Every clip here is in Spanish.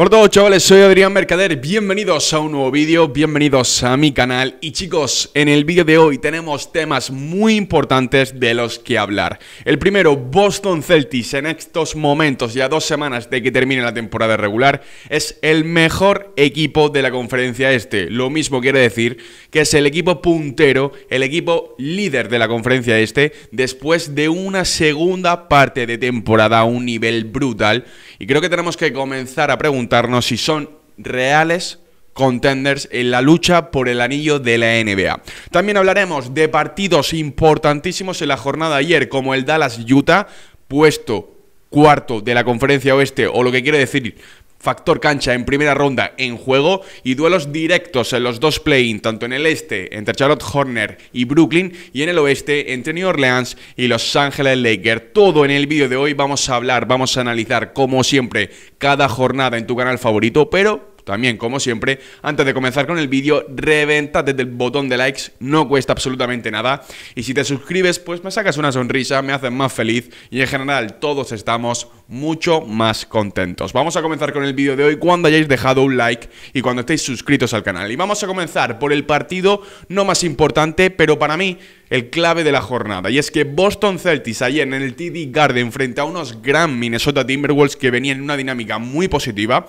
Hola chavales, soy Adrián Mercader, bienvenidos a un nuevo vídeo, bienvenidos a mi canal y chicos, en el vídeo de hoy tenemos temas muy importantes de los que hablar. El primero, Boston Celtics en estos momentos, ya dos semanas de que termine la temporada regular, es el mejor equipo de la conferencia este. Lo mismo quiere decir que es el equipo puntero, el equipo líder de la conferencia este, después de una segunda parte de temporada a un nivel brutal. Y creo que tenemos que comenzar a preguntar si son reales contenders en la lucha por el anillo de la NBA. También hablaremos de partidos importantísimos en la jornada de ayer, como el Dallas-Utah, puesto cuarto de la conferencia oeste, o lo que quiere decir Factor cancha en primera ronda en juego y duelos directos en los dos play-in, tanto en el este entre Charlotte Horner y Brooklyn y en el oeste entre New Orleans y Los Angeles Lakers. Todo en el vídeo de hoy vamos a hablar, vamos a analizar como siempre cada jornada en tu canal favorito, pero también, como siempre, antes de comenzar con el vídeo, reventa desde el botón de likes, no cuesta absolutamente nada. Y si te suscribes, pues me sacas una sonrisa, me haces más feliz y en general todos estamos mucho más contentos. Vamos a comenzar con el vídeo de hoy cuando hayáis dejado un like y cuando estéis suscritos al canal. Y vamos a comenzar por el partido no más importante, pero para mí el clave de la jornada. Y es que Boston Celtics ayer en el TD Garden frente a unos gran Minnesota Timberwolves que venían en una dinámica muy positiva,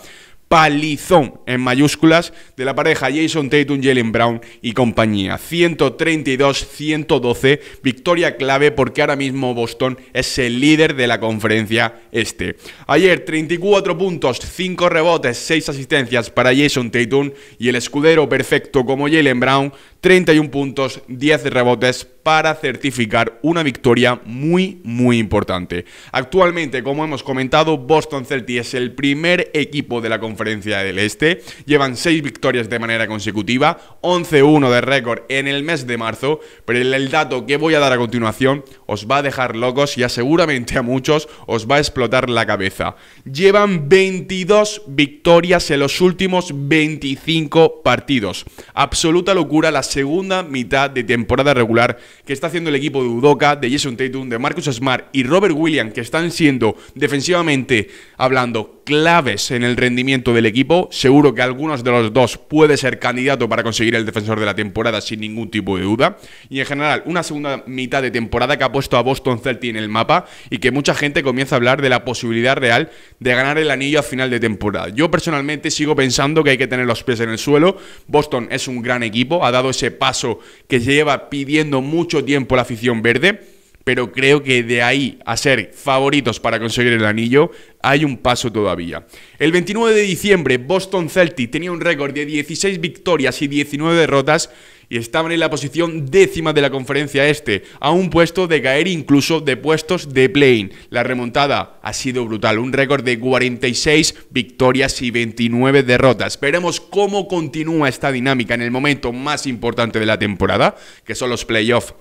palizón en mayúsculas de la pareja Jason Tatum, Jalen Brown y compañía. 132-112, victoria clave porque ahora mismo Boston es el líder de la conferencia este. Ayer 34 puntos, 5 rebotes, 6 asistencias para Jason Tatum y el escudero perfecto como Jalen Brown, 31 puntos, 10 rebotes para certificar una victoria muy, muy importante. Actualmente, como hemos comentado, Boston Celtics es el primer equipo de la conferencia del Este. Llevan 6 victorias de manera consecutiva, 11-1 de récord en el mes de marzo, pero el dato que voy a dar a continuación os va a dejar locos y a seguramente a muchos os va a explotar la cabeza. Llevan 22 victorias en los últimos 25 partidos. Absoluta locura la segunda mitad de temporada regular que está haciendo el equipo de Udoca, de Jason Tatum, de Marcus Smart y Robert Williams, que están siendo defensivamente hablando claves en el rendimiento del equipo. Seguro que algunos de los dos puede ser candidato para conseguir el defensor de la temporada sin ningún tipo de duda. Y en general, una segunda mitad de temporada que ha puesto a Boston Celtic en el mapa y que mucha gente comienza a hablar de la posibilidad real de ganar el anillo a final de temporada. Yo personalmente sigo pensando que hay que tener los pies en el suelo. Boston es un gran equipo, ha dado ese paso que lleva pidiendo mucho tiempo la afición verde pero creo que de ahí a ser favoritos para conseguir el anillo hay un paso todavía. El 29 de diciembre Boston Celtic tenía un récord de 16 victorias y 19 derrotas y estaban en la posición décima de la conferencia este, a un puesto de caer incluso de puestos de plane. La remontada ha sido brutal, un récord de 46 victorias y 29 derrotas. Veremos cómo continúa esta dinámica en el momento más importante de la temporada, que son los playoffs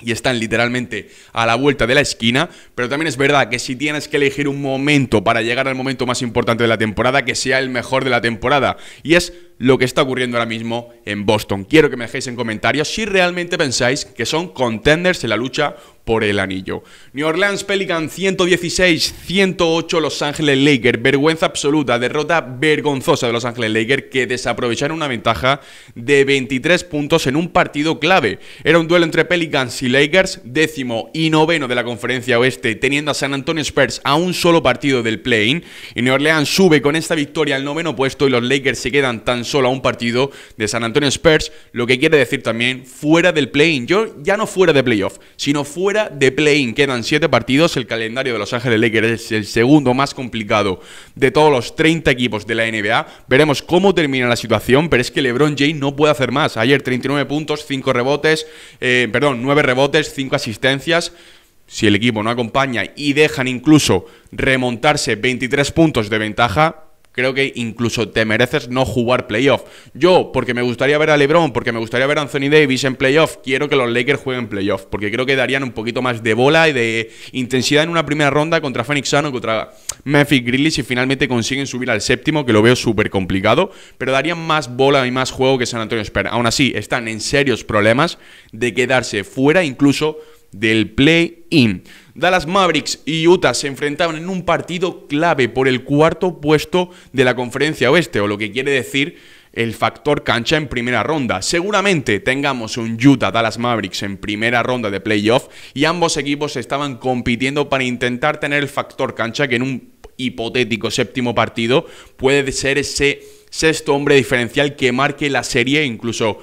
y están literalmente a la vuelta de la esquina, pero también es verdad que si tienes que elegir un momento para llegar al momento más importante de la temporada, que sea el mejor de la temporada, y es lo que está ocurriendo ahora mismo en Boston. Quiero que me dejéis en comentarios si realmente pensáis que son contenders en la lucha por el anillo. New Orleans Pelicans 116-108 Los Ángeles Lakers. Vergüenza absoluta, derrota vergonzosa de Los Ángeles Lakers que desaprovecharon una ventaja de 23 puntos en un partido clave. Era un duelo entre Pelicans y Lakers, décimo y noveno de la conferencia oeste, teniendo a San Antonio Spurs a un solo partido del play-in. Y New Orleans sube con esta victoria al noveno puesto y los Lakers se quedan tan solo a un partido de San Antonio Spurs, lo que quiere decir también fuera del play-in. Yo ya no fuera de playoff, sino fuera de play-in. Quedan 7 partidos, el calendario de Los Ángeles Lakers es el segundo más complicado de todos los 30 equipos de la NBA. Veremos cómo termina la situación, pero es que LeBron James no puede hacer más. Ayer 39 puntos, 5 rebotes, eh, perdón, 9 rebotes, 5 asistencias si el equipo no acompaña y dejan incluso remontarse 23 puntos de ventaja, Creo que incluso te mereces no jugar playoff. Yo, porque me gustaría ver a LeBron, porque me gustaría ver a Anthony Davis en playoff, quiero que los Lakers jueguen playoff, porque creo que darían un poquito más de bola y de intensidad en una primera ronda contra Phoenix Sun contra Memphis Grizzlies y finalmente consiguen subir al séptimo, que lo veo súper complicado, pero darían más bola y más juego que San Antonio Spurs. Aún así, están en serios problemas de quedarse fuera incluso del play-in. Dallas Mavericks y Utah se enfrentaban en un partido clave por el cuarto puesto de la conferencia oeste, o lo que quiere decir el factor cancha en primera ronda. Seguramente tengamos un Utah Dallas Mavericks en primera ronda de playoff y ambos equipos estaban compitiendo para intentar tener el factor cancha que en un hipotético séptimo partido puede ser ese sexto hombre diferencial que marque la serie incluso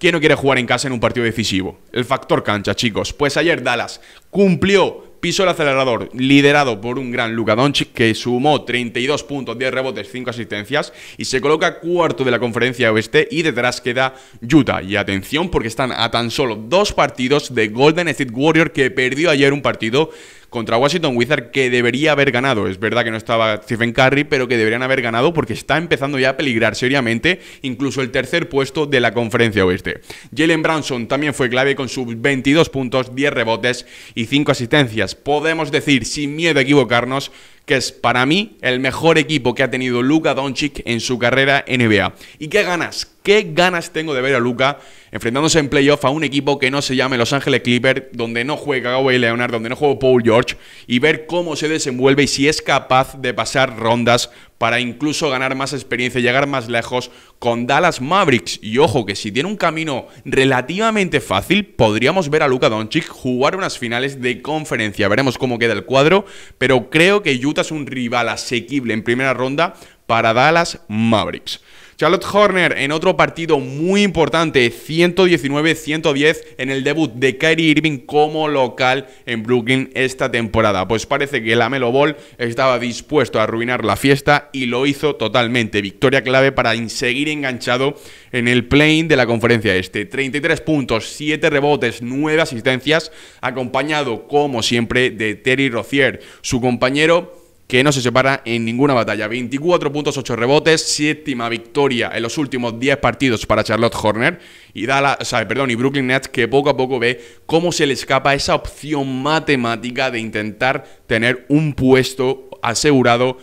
¿Quién no quiere jugar en casa en un partido decisivo? El factor cancha, chicos. Pues ayer Dallas cumplió Piso el acelerador, liderado por un gran Luka Doncic que sumó 32 puntos, 10 rebotes, 5 asistencias y se coloca cuarto de la conferencia oeste y detrás queda Utah. Y atención porque están a tan solo dos partidos de Golden State Warrior que perdió ayer un partido contra Washington Wizard que debería haber ganado. Es verdad que no estaba Stephen Curry, pero que deberían haber ganado porque está empezando ya a peligrar seriamente incluso el tercer puesto de la conferencia oeste. Jalen Branson también fue clave con sus 22 puntos, 10 rebotes y 5 asistencias. Podemos decir sin miedo a equivocarnos que es para mí el mejor equipo que ha tenido Luka Doncic en su carrera NBA. ¿Y qué ganas? ¿Qué ganas tengo de ver a Luka enfrentándose en playoff a un equipo que no se llame Los Ángeles Clippers, donde no juega Kawhi Leonard, donde no juega Paul George, y ver cómo se desenvuelve y si es capaz de pasar rondas para incluso ganar más experiencia, y llegar más lejos con Dallas Mavericks. Y ojo que si tiene un camino relativamente fácil, podríamos ver a Luka Doncic jugar unas finales de conferencia. Veremos cómo queda el cuadro, pero creo que Utah es un rival asequible en primera ronda para Dallas Mavericks. Charlotte Horner en otro partido muy importante, 119-110 en el debut de Kyrie Irving como local en Brooklyn esta temporada. Pues parece que la Melo Ball estaba dispuesto a arruinar la fiesta y lo hizo totalmente. Victoria clave para seguir enganchado en el plane de la conferencia este. 33 puntos, 7 rebotes, 9 asistencias, acompañado como siempre de Terry Rozier, su compañero que no se separa en ninguna batalla. 24 puntos, 8 rebotes, séptima victoria en los últimos 10 partidos para Charlotte Horner y, perdón, y Brooklyn Nets que poco a poco ve cómo se le escapa esa opción matemática de intentar tener un puesto asegurado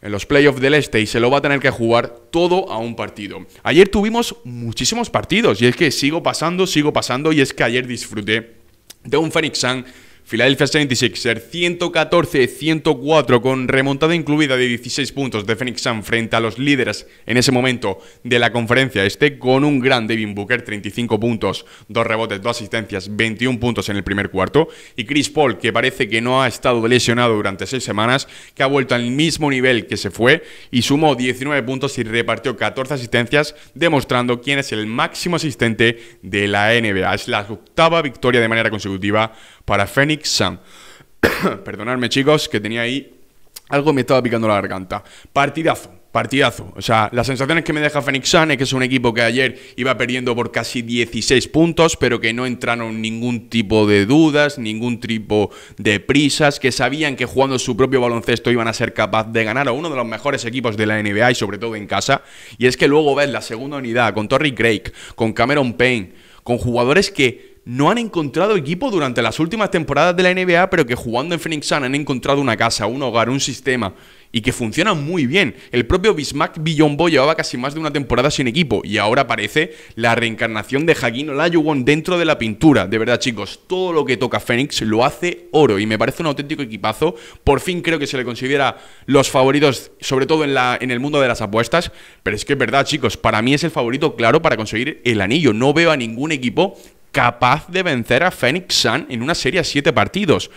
en los playoffs del Este y se lo va a tener que jugar todo a un partido. Ayer tuvimos muchísimos partidos y es que sigo pasando, sigo pasando y es que ayer disfruté de un Phoenix Sun Philadelphia 76er 114-104 con remontada incluida de 16 puntos de Phoenix Sun frente a los líderes en ese momento de la conferencia este con un gran Devin Booker 35 puntos, dos rebotes, dos asistencias, 21 puntos en el primer cuarto y Chris Paul que parece que no ha estado lesionado durante seis semanas, que ha vuelto al mismo nivel que se fue y sumó 19 puntos y repartió 14 asistencias demostrando quién es el máximo asistente de la NBA. Es la octava victoria de manera consecutiva para Phoenix Sun. Perdonadme, chicos, que tenía ahí algo me estaba picando la garganta. Partidazo, partidazo. O sea, las sensaciones que me deja Phoenix Sun es que es un equipo que ayer iba perdiendo por casi 16 puntos, pero que no entraron ningún tipo de dudas, ningún tipo de prisas, que sabían que jugando su propio baloncesto iban a ser capaz de ganar a uno de los mejores equipos de la NBA y sobre todo en casa. Y es que luego ves la segunda unidad con Torrey Craig, con Cameron Payne, con jugadores que no han encontrado equipo durante las últimas temporadas de la NBA, pero que jugando en Phoenix Sun han encontrado una casa, un hogar, un sistema y que funciona muy bien. El propio Bismack Villombo llevaba casi más de una temporada sin equipo y ahora aparece la reencarnación de Jaquín Olajuwon dentro de la pintura. De verdad, chicos, todo lo que toca Phoenix lo hace oro y me parece un auténtico equipazo. Por fin creo que se le considera los favoritos, sobre todo en, la, en el mundo de las apuestas, pero es que es verdad, chicos, para mí es el favorito claro para conseguir el anillo. No veo a ningún equipo capaz de vencer a Phoenix Sun en una serie a 7 partidos.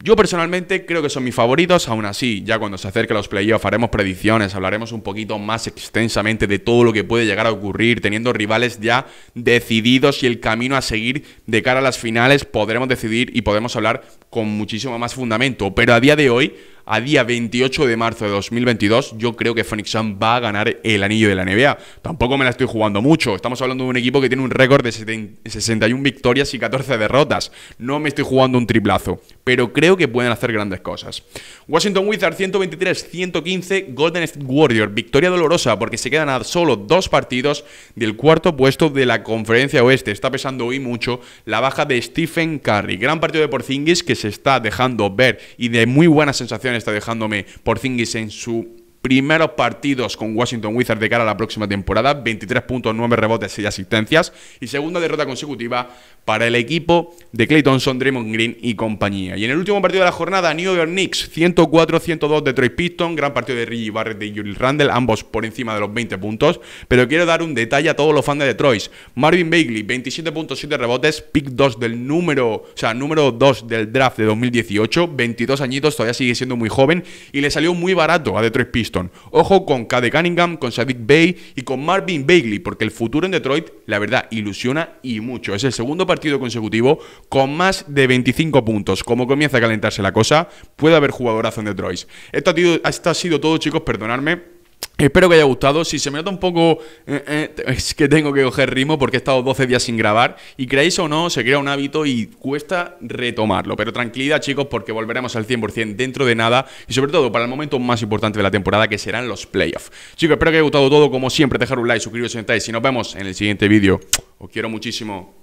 Yo personalmente creo que son mis favoritos, aún así, ya cuando se acerquen los playoffs haremos predicciones, hablaremos un poquito más extensamente de todo lo que puede llegar a ocurrir, teniendo rivales ya decididos y el camino a seguir de cara a las finales podremos decidir y podemos hablar con muchísimo más fundamento. Pero a día de hoy a día 28 de marzo de 2022, yo creo que Phoenix Sun va a ganar el anillo de la NBA. Tampoco me la estoy jugando mucho. Estamos hablando de un equipo que tiene un récord de 61 victorias y 14 derrotas. No me estoy jugando un triplazo, pero creo que pueden hacer grandes cosas. Washington Wizards 123-115, Golden State Warriors. Victoria dolorosa porque se quedan a solo dos partidos del cuarto puesto de la conferencia oeste. Está pesando hoy mucho la baja de Stephen Curry. Gran partido de Porzingis que se está dejando ver y de muy buenas sensaciones está dejándome por Porzingis en su primeros partidos con Washington Wizards de cara a la próxima temporada, 23.9 rebotes, y asistencias y segunda derrota consecutiva para el equipo de Clayton Thompson, Draymond Green y compañía. Y en el último partido de la jornada, New York Knicks 104-102 Detroit Pistons, Piston, gran partido de Reggie Barrett y Julius Randle, ambos por encima de los 20 puntos, pero quiero dar un detalle a todos los fans de Detroit. Marvin Bagley, 27.7 rebotes, pick 2 del número, o sea, número 2 del draft de 2018, 22 añitos, todavía sigue siendo muy joven y le salió muy barato a Detroit Pistons Ojo con Cade Cunningham, con Sadiq Bay y con Marvin Bailey, porque el futuro en Detroit, la verdad, ilusiona y mucho. Es el segundo partido consecutivo con más de 25 puntos. Como comienza a calentarse la cosa, puede haber jugadorazo en Detroit. Esto ha, sido, esto ha sido todo, chicos, perdonadme. Espero que haya gustado. Si se me nota un poco, eh, eh, es que tengo que coger ritmo porque he estado 12 días sin grabar. Y creéis o no, se crea un hábito y cuesta retomarlo. Pero tranquilidad, chicos, porque volveremos al 100% dentro de nada. Y sobre todo para el momento más importante de la temporada, que serán los playoffs. Chicos, espero que haya gustado todo. Como siempre, dejar un like, suscribiros si no estáis. Y nos vemos en el siguiente vídeo. Os quiero muchísimo.